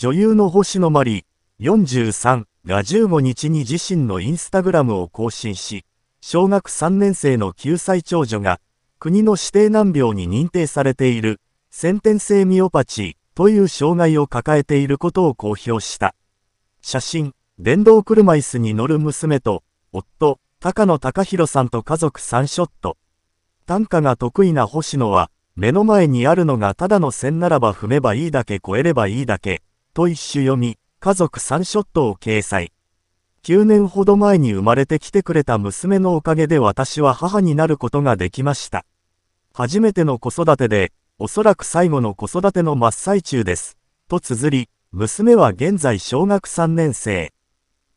女優の星野真里43が15日に自身のインスタグラムを更新し、小学3年生の9歳長女が、国の指定難病に認定されている、先天性ミオパチーという障害を抱えていることを公表した。写真、電動車椅子に乗る娘と、夫、高野隆弘さんと家族3ショット。短歌が得意な星野は、目の前にあるのがただの線ならば踏めばいいだけ超えればいいだけ、と一種読み、家族3ショットを掲載。9年ほど前に生まれてきてくれた娘のおかげで私は母になることができました。初めての子育てで、おそらく最後の子育ての真っ最中です。と綴り、娘は現在小学3年生。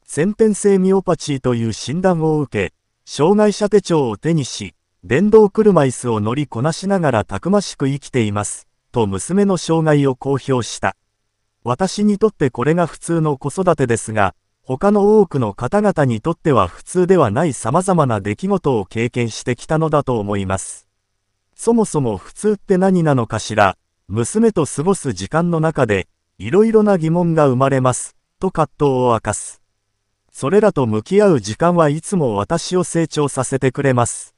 先天性ミオパチーという診断を受け、障害者手帳を手にし、電動車椅子を乗りこなしながらたくましく生きています。と娘の障害を公表した。私にとってこれが普通の子育てですが、他の多くの方々にとっては普通ではない様々な出来事を経験してきたのだと思います。そもそも普通って何なのかしら、娘と過ごす時間の中で、いろいろな疑問が生まれます、と葛藤を明かす。それらと向き合う時間はいつも私を成長させてくれます。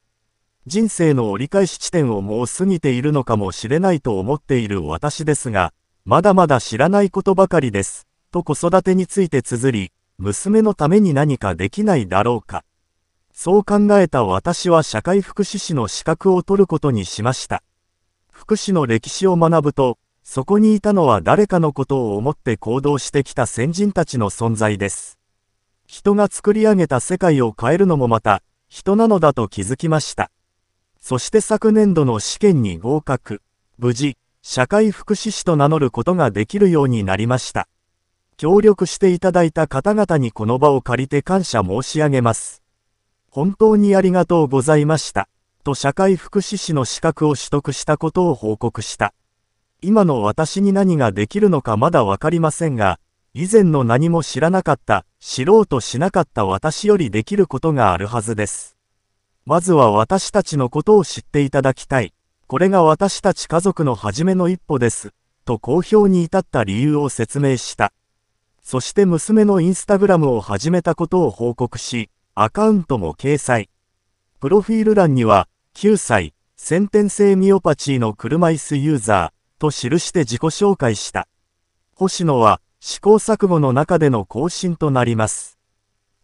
人生の折り返し地点をもう過ぎているのかもしれないと思っている私ですが、まだまだ知らないことばかりです、と子育てについて綴り、娘のために何かできないだろうか。そう考えた私は社会福祉士の資格を取ることにしました。福祉の歴史を学ぶと、そこにいたのは誰かのことを思って行動してきた先人たちの存在です。人が作り上げた世界を変えるのもまた、人なのだと気づきました。そして昨年度の試験に合格。無事、社会福祉士と名乗ることができるようになりました。協力していただいた方々にこの場を借りて感謝申し上げます。本当にありがとうございました。と社会福祉士の資格を取得したことを報告した。今の私に何ができるのかまだわかりませんが、以前の何も知らなかった、知ろうとしなかった私よりできることがあるはずです。まずは私たちのことを知っていただきたい。これが私たち家族の初めの一歩です、と公表に至った理由を説明した。そして娘のインスタグラムを始めたことを報告し、アカウントも掲載。プロフィール欄には、9歳、先天性ミオパチーの車椅子ユーザー、と記して自己紹介した。星野は、試行錯誤の中での更新となります。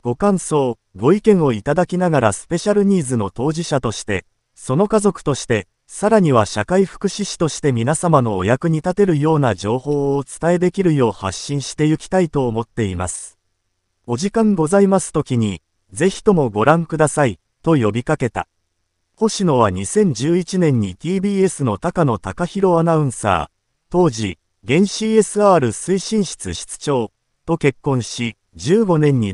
ご感想、ご意見をいただきながらスペシャルニーズの当事者として、その家族として、さらには社会福祉士として皆様のお役に立てるような情報をお伝えできるよう発信していきたいと思っています。お時間ございますときに、ぜひともご覧ください、と呼びかけた。星野は2011年に TBS の高野隆弘アナウンサー、当時、現 CSR 推進室室長と結婚し、15年に